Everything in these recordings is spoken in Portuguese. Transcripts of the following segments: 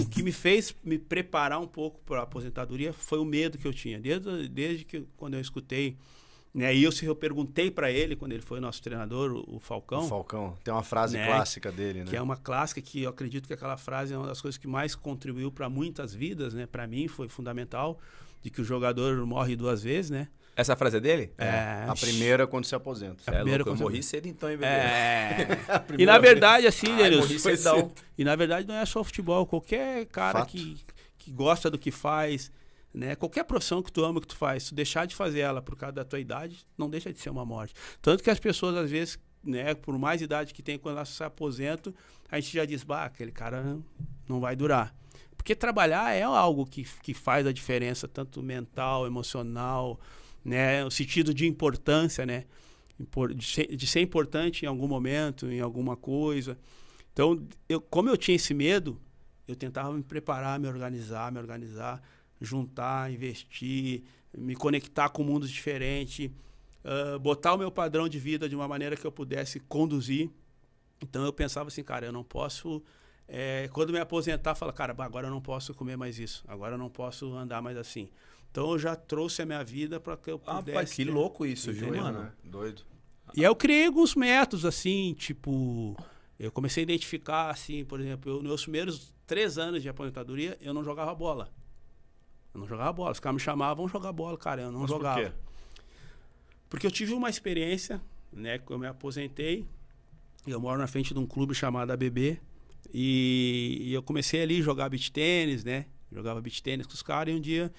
O que me fez me preparar um pouco para a aposentadoria foi o medo que eu tinha. Desde, desde que quando eu escutei né? E eu, eu perguntei para ele, quando ele foi nosso treinador, o, o Falcão. O Falcão, tem uma frase né? clássica dele, né? Que é uma clássica que eu acredito que aquela frase é uma das coisas que mais contribuiu para muitas vidas, né? Para mim foi fundamental, de que o jogador morre duas vezes, né? Essa é frase é dele? É. é. A primeira é quando se aposenta. A é primeira louco, eu morri cedo então, hein, bebê? É. e na verdade, assim, cedo e na verdade não é só futebol. Qualquer cara que, que gosta do que faz, né? Qualquer profissão que tu ama, que tu faz, tu deixar de fazer ela por causa da tua idade, não deixa de ser uma morte. Tanto que as pessoas, às vezes, né, por mais idade que tem, quando elas se aposentam, a gente já diz, bah, aquele cara não vai durar. Porque trabalhar é algo que, que faz a diferença, tanto mental, emocional, né? O sentido de importância, né? De ser, de ser importante em algum momento, em alguma coisa. Então, eu, como eu tinha esse medo, eu tentava me preparar, me organizar, me organizar, juntar, investir, me conectar com mundos diferentes, uh, botar o meu padrão de vida de uma maneira que eu pudesse conduzir. Então, eu pensava assim, cara, eu não posso é, quando me aposentar, fala, cara, agora eu não posso comer mais isso, agora eu não posso andar mais assim. Então eu já trouxe a minha vida para que eu pudesse. Ah, pai, que louco isso, viu, Júnior, mano? Doido. E eu criei alguns métodos, assim, tipo. Eu comecei a identificar, assim, por exemplo, eu, nos primeiros três anos de aposentadoria, eu não jogava bola. Eu não jogava bola. Os caras me chamavam, jogar bola, cara. Eu não Mas jogava. Por quê? Porque eu tive uma experiência, né? Que eu me aposentei. Eu moro na frente de um clube chamado ABB. E, e eu comecei ali a jogar beat tênis, né? Jogava beat tênis com os caras. E um dia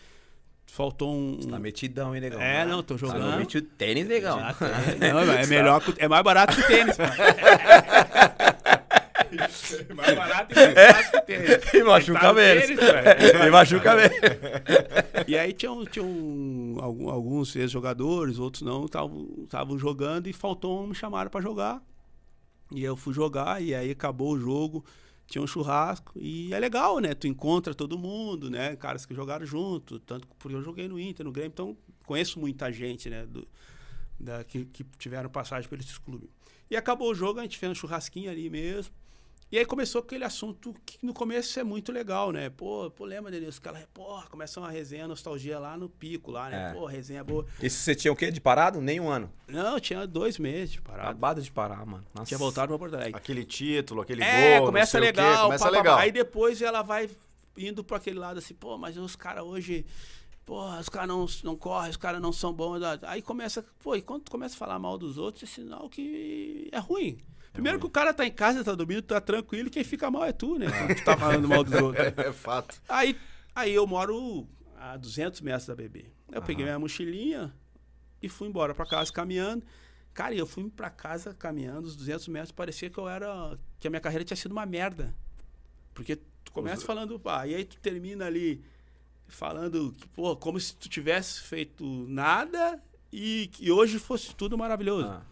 faltou um. Você tá metidão, hein, negão? É, não, tô jogando. tá metido tênis, negão. Ah, não, é melhor. É mais barato que tênis, mano. É mais barato e mais fácil que tênis. Tá e machuca menos. E machuca mesmo. E aí tinham, tinham alguns ex-jogadores, outros não, estavam jogando e faltou um, me chamaram pra jogar. E eu fui jogar e aí acabou o jogo tinha um churrasco e é legal, né? Tu encontra todo mundo, né? Caras que jogaram junto, tanto porque eu joguei no Inter, no Grêmio, então conheço muita gente, né? Do, da, que, que tiveram passagem pelos clubes. E acabou o jogo, a gente fez um churrasquinho ali mesmo, e aí começou aquele assunto que no começo é muito legal, né? Pô, pô lembra, Denilson? Os caras, porra, começam uma resenha, nostalgia lá no pico, lá, né? É. Pô, resenha boa. Isso você tinha o quê? De parado? Nem um ano? Não, tinha dois meses de parado. Acabado de parar, mano. Nossa. Tinha voltado pra Porto Alegre. Aquele título, aquele é, gol, começa legal, começa legal. Aí depois ela vai indo pra aquele lado assim, pô, mas os caras hoje... Porra, os caras não, não correm, os caras não são bons. Aí começa, pô, e quando começa a falar mal dos outros, é sinal que é ruim. Primeiro que o cara tá em casa, tá dormindo, tá tranquilo, quem fica mal é tu, né? Tu ah. tá falando mal dos outros. É fato. Aí, aí eu moro a 200 metros da bebê. Eu peguei minha mochilinha e fui embora para casa caminhando. Cara, eu fui para casa caminhando os 200 metros, parecia que eu era que a minha carreira tinha sido uma merda. Porque tu começa os... falando, pá, ah, e aí tu termina ali falando que, pô, como se tu tivesse feito nada e que hoje fosse tudo maravilhoso. Ah.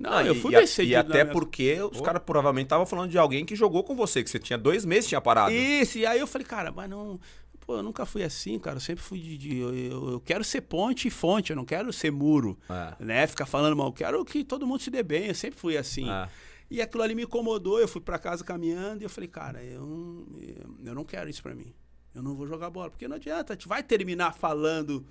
Não, ah, eu fui e, E até minha... porque os caras provavelmente estavam falando de alguém que jogou com você, que você tinha dois meses tinha parado. Isso, e aí eu falei, cara, mas não. Pô, eu nunca fui assim, cara. Eu sempre fui de. de eu, eu, quero ser ponte e fonte, eu não quero ser muro. É. Né? Ficar falando mal. Eu quero que todo mundo se dê bem, eu sempre fui assim. É. E aquilo ali me incomodou, eu fui para casa caminhando e eu falei, cara, eu, eu não quero isso para mim. Eu não vou jogar bola, porque não adianta, a gente vai terminar falando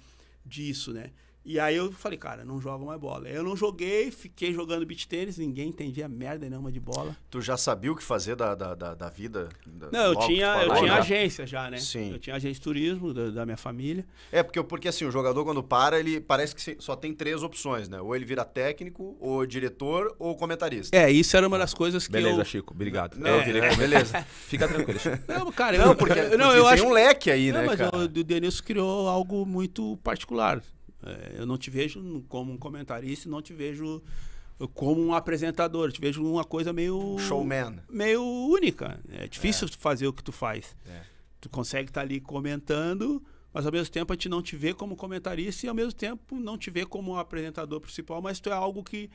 disso, né? E aí eu falei, cara, não jogo mais bola. Eu não joguei, fiquei jogando beat tênis, ninguém entendia merda nenhuma de bola. Tu já sabia o que fazer da, da, da, da vida? Da, não, eu tinha, eu tinha né? agência já, né? Sim. Eu tinha agência de turismo da, da, minha família. É, porque, porque assim, o jogador quando para, ele parece que só tem três opções, né? Ou ele vira técnico, ou diretor, ou comentarista. É, isso era uma das coisas que Beleza, eu... Chico, obrigado. Não, é, eu virei, é. beleza. Fica tranquilo, Não, cara, não, porque, não, eu tem acho... um leque aí, não, né, mas cara? o Denilson criou algo muito particular. É, eu não te vejo como um comentarista, não te vejo como um apresentador. Eu te vejo uma coisa meio. Showman. Meio única. É difícil é. fazer o que tu faz. É. Tu consegue estar tá ali comentando, mas ao mesmo tempo a gente não te vê como comentarista e ao mesmo tempo não te vê como um apresentador principal, mas tu é algo que.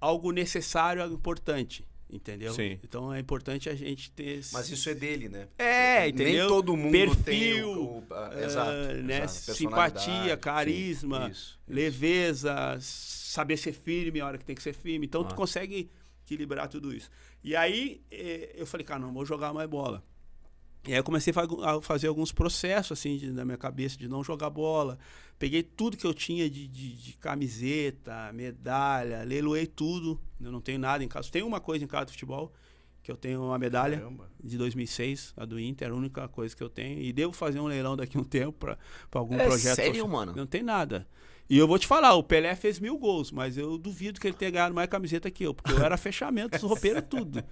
algo necessário, algo importante. Entendeu? Sim. Então é importante a gente ter. Esse... Mas isso é dele, né? É, entendeu? Nem todo mundo Perfil, tem o, o, a, uh, exato, né? Exato, simpatia, carisma, sim, isso, leveza, isso. saber ser firme a hora que tem que ser firme. Então ah. tu consegue equilibrar tudo isso. E aí eh, eu falei, cara, não, vou jogar mais bola. E aí eu comecei a fazer alguns processos, assim, de, na minha cabeça, de não jogar bola. Peguei tudo que eu tinha de, de, de, camiseta, medalha, leiloei tudo. Eu não tenho nada em casa. tem uma coisa em casa de futebol, que eu tenho uma medalha Caramba. de 2006, a do Inter, a única coisa que eu tenho. E devo fazer um leilão daqui a um tempo para algum é projeto. sério, mano? Não tem nada. E eu vou te falar, o Pelé fez mil gols, mas eu duvido que ele tenha ganhado mais camiseta que eu, porque eu era fechamento, os roupeiros tudo.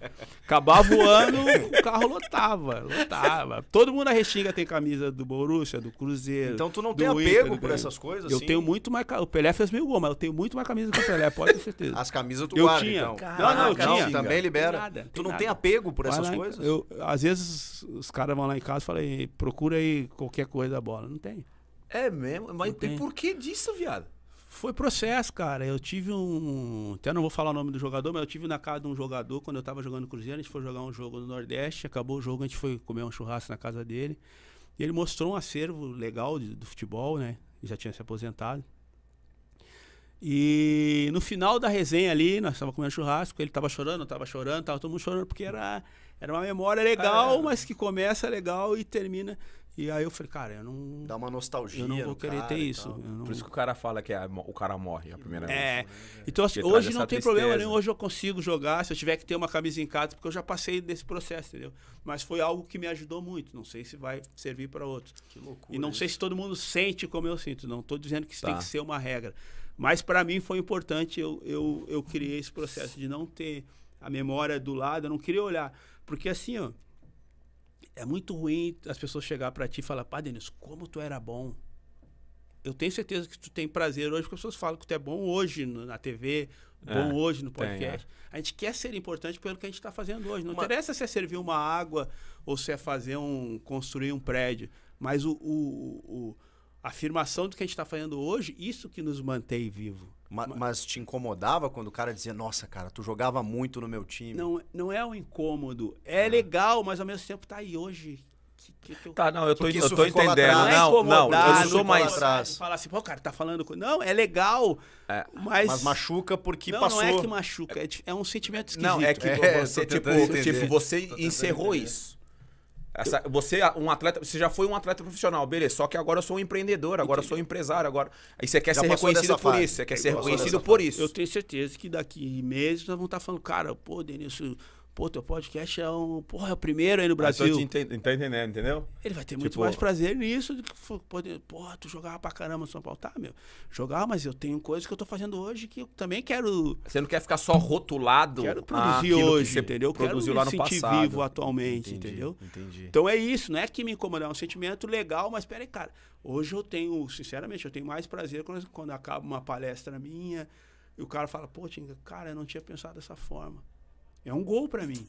Acabava o ano, o carro lotava, lotava. Todo mundo na Restinga tem camisa do Borussia, do Cruzeiro. Então tu não tem Inter, apego por essas coisas? Eu assim? tenho muito mais. O Pelé fez mil gols, mas eu tenho muito mais camisa que o Pelé, pode ter certeza. As camisas tu eu guarda, tinha. então. Caraca, não, não, eu tinha. Não, também libera. nada, tu não nada. tem apego por essas lá, coisas? Eu, às vezes os caras vão lá em casa e falam, procura aí qualquer coisa da bola. Não tem. É mesmo? Mas tem por que disso, viado? Foi processo, cara. Eu tive um. Até não vou falar o nome do jogador, mas eu tive na casa de um jogador quando eu tava jogando Cruzeiro. A gente foi jogar um jogo no Nordeste. Acabou o jogo, a gente foi comer um churrasco na casa dele. E ele mostrou um acervo legal de, do futebol, né? Ele já tinha se aposentado. E no final da resenha ali, nós estávamos comendo churrasco, ele estava chorando, eu estava chorando, estava todo mundo chorando, porque era, era uma memória legal, é. mas que começa legal e termina. E aí eu falei, cara, eu não. Dá uma nostalgia. Eu não vou querer ter isso. Não... Por isso que o cara fala que é o cara morre é a primeira é. vez. É. Então, assim, hoje não tem tristeza. problema nenhum. Hoje eu consigo jogar se eu tiver que ter uma camisa em casa, porque eu já passei desse processo, entendeu? Mas foi algo que me ajudou muito. Não sei se vai servir para outros. Que loucura. E não isso. sei se todo mundo sente como eu sinto. Não estou dizendo que isso tá. tem que ser uma regra. Mas para mim foi importante. Eu, eu, eu criei esse processo de não ter a memória do lado. Eu não queria olhar. Porque assim, ó é muito ruim as pessoas chegar para ti e falar, pá, Denis, como tu era bom. Eu tenho certeza que tu tem prazer hoje, porque as pessoas falam que tu é bom hoje na TV, bom é, hoje no podcast. Tem, é. A gente quer ser importante pelo que a gente está fazendo hoje. Não uma... interessa se é servir uma água ou se é fazer um. construir um prédio. Mas o, o, o afirmação do que a gente está fazendo hoje, isso que nos mantém vivo. Mas, mas, te incomodava quando o cara dizia, nossa, cara, tu jogava muito no meu time? Não, não é um incômodo. É ah. legal, mas ao mesmo tempo tá aí hoje. Que, que, que eu... Tá, não, eu tô, eu tô entendendo. Não, não, não, eu sou mais. Atrás. Falar assim, assim, pô, cara, tá falando. Com... Não, é legal. É, mas... mas machuca porque não, passou. Não, é que machuca, é, é um sentimento esquisito. Não, é que é, você, tipo, tipo, você encerrou entender. isso. Essa, você ah, um atleta, você já foi um atleta profissional, beleza? Só que agora eu sou um empreendedor, agora eu sou um empresário, agora. Aí você quer já ser reconhecido por fase. isso, você quer ser reconhecido por fase. isso. Eu tenho certeza que daqui meses nós vamos estar falando, cara, pô, Denilson, Pô, teu podcast é um. Porra, é o primeiro aí no ah, então Brasil. Ah, tô te tá entendendo, entendeu? Ele vai ter muito tipo... mais prazer nisso do que poder. Porra, tu jogava pra caramba no São Paulo. Tá, meu. Jogava, mas eu tenho coisas que eu tô fazendo hoje que eu também quero. Você não quer ficar só rotulado? Quero produzir hoje, entendeu? Produziu quero lá no sentir passado. vivo atualmente, entendi, entendeu? Entendi. Então é isso, não é que me incomoda é um sentimento legal, mas peraí, cara. Hoje eu tenho, sinceramente, eu tenho mais prazer quando, quando acaba uma palestra minha e o cara fala, pô, tinga, cara, eu não tinha pensado dessa forma. É um gol para mim.